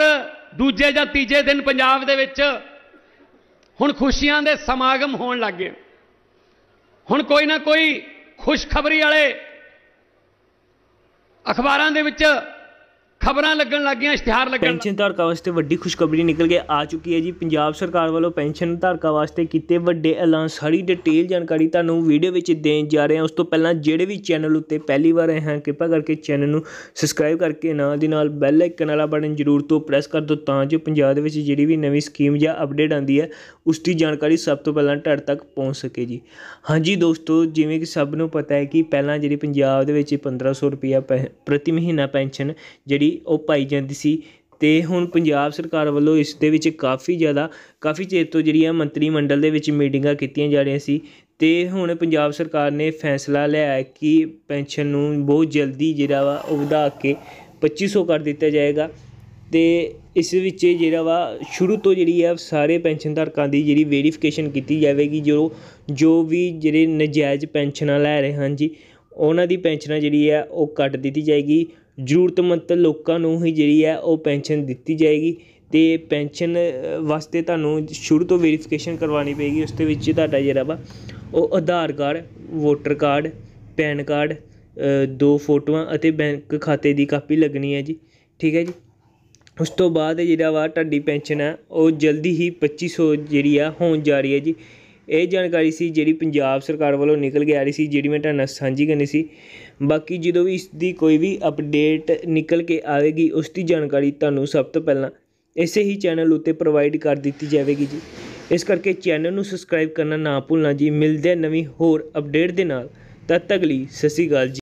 ਹਰ ਦੂਜੇ ਜਾਂ ਤੀਜੇ ਦਿਨ ਪੰਜਾਬ ਦੇ ਵਿੱਚ ਹੁਣ ਖੁਸ਼ੀਆਂ ਦੇ ਸਮਾਗਮ ਹੋਣ ਲੱਗੇ ਹੁਣ ਕੋਈ ਨਾ ਕੋਈ ਖੁਸ਼ਖਬਰੀ ਵਾਲੇ ਅਖਬਾਰਾਂ ਦੇ ਵਿੱਚ ਖਬਰਾਂ ਲੱਗਣ ਲੱਗੀਆਂ ਇਸ਼ਤਿਹਾਰ ਲੱਗਣ ਪੈਨਸ਼ਨ ਧਾਰਕਾਂ ਵਾਸਤੇ ਵੱਡੀ ਖੁਸ਼ਖਬਰੀ ਨਿਕਲ ਕੇ ਆ ਚੁੱਕੀ ਹੈ ਜੀ ਪੰਜਾਬ ਸਰਕਾਰ ਵੱਲੋਂ ਪੈਨਸ਼ਨ ਧਾਰਕਾਂ ਵਾਸਤੇ ਕੀਤੇ ਵੱਡੇ ਐਲਾਨ ਸਾਰੀ ਡਿਟੇਲ ਜਾਣਕਾਰੀ ਤੁਹਾਨੂੰ ਵੀਡੀਓ ਵਿੱਚ ਦੇਣ ਜਾ ਰਹੇ ਹਾਂ ਉਸ ਤੋਂ ਪਹਿਲਾਂ ਜਿਹੜੇ ਵੀ ਚੈਨਲ ਉੱਤੇ ਪਹਿਲੀ ਵਾਰ ਆਏ ਹਨ ਕਿਰਪਾ ਕਰਕੇ ਚੈਨਲ ਨੂੰ ਸਬਸਕ੍ਰਾਈਬ ਕਰਕੇ ਨਾਲ ਦੀ ਨਾਲ ਬੈਲ ਆਈਕਨ ਵਾਲਾ ਬਟਨ ਜ਼ਰੂਰ ਤੋਂ ਪ੍ਰੈਸ ਕਰ ਦਿਓ ਤਾਂ ਜੋ ਪੰਜਾਬ ਦੇ ਵਿੱਚ ਜਿਹੜੀ ਵੀ ਨਵੀਂ ਸਕੀਮ ਜਾਂ ਅਪਡੇਟ ਆਂਦੀ ਹੈ ਉਸ ਦੀ ਜਾਣਕਾਰੀ ਸਭ ਤੋਂ ਪਹਿਲਾਂ ਤੁਹਾਡੇ ਤੱਕ ਪਹੁੰਚ ਸਕੇ ਜੀ ਹਾਂਜੀ ਦੋਸਤੋ ਜਿਵੇਂ ਕਿ ਸਭ ਨੂੰ ਪਤਾ ਹੈ ਕਿ ਪਹਿਲਾਂ ਜਿਹੜੀ ਪੰਜਾਬ ਦੇ ਵਿੱਚ 1500 ਰੁਪਏ ਪ੍ਰਤੀ ਮਹੀਨਾ ਪੈਨਸ਼ਨ ਜਿਹੜੀ ਲਈ ਉਹ ਪਾਈ ਜਾਂਦੀ ਸੀ ਅਤੇ ਹੁਣ ਪੰਜਾਬ ਸਰਕਾਰ ਵੱਲੋਂ ਇਸ ਦੇ ਵਿੱਚ ਕਾਫੀ ਜ਼ਿਆਦਾ ਕਾਫੀ ਚਿਰ ਤੋਂ ਜਿਹੜੀਆਂ ਮੰਤਰੀ ਮੰਡਲ ਦੇ ਵਿੱਚ ਮੀਟਿੰਗਾਂ ਕੀਤੀਆਂ ਜਾ ਰਹੀਆਂ ਸੀ ਅਤੇ ਹੁਣ ਪੰਜਾਬ ਸਰਕਾਰ ਨੇ ਫੈਸਲਾ ਲਿਆ ਹੈ ਕਿ ਪੈਨਸ਼ਨ ਨੂੰ ਬਹੁਤ ਜਲਦੀ ਜਿਹੜਾ ਵਾ ਉਹ ਵਧਾ ਕੇ ਪੱਚੀ ਸੌ ਕਰ ਦਿੱਤਾ ਜਾਏਗਾ ਅਤੇ ਇਸ ਵਿੱਚ ਜਿਹੜਾ ਵਾ ਸ਼ੁਰੂ ਤੋਂ ਜਿਹੜੀ ਆ ਸਾਰੇ ਪੈਨਸ਼ਨ ਧਾਰਕਾਂ ਦੀ ਜਿਹੜੀ ਵੈਰੀਫਿਕੇਸ਼ਨ ਕੀਤੀ ਜਾਵੇਗੀ ਜੋ ਜੋ ਵੀ ਜਿਹੜੇ ਨਜਾਇਜ਼ ਪੈਨਸ਼ਨਾਂ ਲੈ ਰਹੇ ਹਨ ਜੀ ਉਹਨਾਂ ਦੀ ਪੈਨਸ਼ਨਾਂ ਜਿਹੜੀ ਆ ਉਹ ਕੱਟ ਦਿੱਤੀ ਜਾਏਗੀ ਜ਼ਰੂਰਤਮੰਦ ਲੋਕਾਂ ਨੂੰ ਹੀ ਜਿਹੜੀ ਹੈ ਉਹ ਪੈਨਸ਼ਨ ਦਿੱਤੀ ਜਾਏਗੀ ਅਤੇ ਪੈਨਸ਼ਨ ਵਾਸਤੇ ਤੁਹਾਨੂੰ ਸ਼ੁਰੂ ਤੋਂ ਵੈਰੀਫਿਕੇਸ਼ਨ ਕਰਵਾਉਣੀ ਪਏਗੀ ਉਸ ਦੇ ਵਿੱਚ ਤੁਹਾਡਾ ਜਿਹੜਾ ਵਾ ਉਹ Aadhaar card voter card PAN card ਦੋ ਫੋਟੋਆਂ ਅਤੇ ਬੈਂਕ ਖਾਤੇ ਦੀ ਕਾਪੀ ਲੱਗਣੀ ਹੈ ਜੀ ਠੀਕ ਹੈ ਜੀ ਉਸ ਤੋਂ ਬਾਅਦ ਜਿਹੜਾ ਵਾ ਤੁਹਾਡੀ ਪੈਨਸ਼ਨ ਹੈ ਉਹ ਜਲਦੀ ਹੀ ਪੱਚੀ ਸੌ ਜਿਹੜੀ ਆ ਹੋਣ ਜਾ ਰਹੀ ਹੈ ਜੀ ਇਹ ਜਾਣਕਾਰੀ ਸੀ ਜਿਹੜੀ ਪੰਜਾਬ ਸਰਕਾਰ ਵੱਲੋਂ ਨਿਕਲ ਕੇ ਆ ਰਹੀ ਸੀ ਜਿਹੜੀ ਮੈਂ ਤੁਹਾਨੂੰ ਸਾਂਝੀ ਕਰਨੀ ਸੀ ਬਾਕੀ ਜਦੋਂ ਵੀ ਇਸ ਦੀ ਕੋਈ ਵੀ ਅਪਡੇਟ ਨਿਕਲ ਕੇ ਆਵੇਗੀ ਉਸ ਦੀ ਜਾਣਕਾਰੀ ਤੁਹਾਨੂੰ ਸਭ ਤੋਂ ਪਹਿਲਾਂ ਇਸੇ ਹੀ ਚੈਨਲ ਉੱਤੇ ਪ੍ਰੋਵਾਈਡ ਕਰ ਦਿੱਤੀ ਜਾਵੇਗੀ ਜੀ ਇਸ ਕਰਕੇ ਚੈਨਲ ਨੂੰ ਸਬਸਕ੍ਰਾਈਬ ਕਰਨਾ ਨਾ ਭੁੱਲਣਾ ਜੀ ਮਿਲਦੇ ਨਵੀਂ ਹੋਰ ਅਪਡੇਟ ਦੇ ਨਾਲ ਤਦ ਤੱਕ ਲਈ ਸਸੀ ਗਾਲ